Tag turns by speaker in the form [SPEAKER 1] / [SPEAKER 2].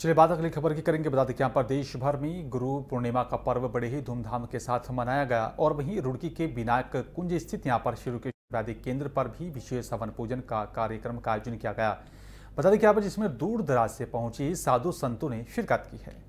[SPEAKER 1] चलिए बात अगली खबर की करेंगे बता दें कि यहाँ पर देश भर में गुरु पूर्णिमा का पर्व बड़े ही धूमधाम के साथ मनाया गया और वहीं रुड़की के विनायक कुंज स्थित यहाँ पर श्री के वैदिक केंद्र पर भी विशेष हवन पूजन का कार्यक्रम का आयोजन किया गया बता दें कि यहाँ पर जिसमें दूर दराज से पहुंचे साधु संतों ने शिरकत की है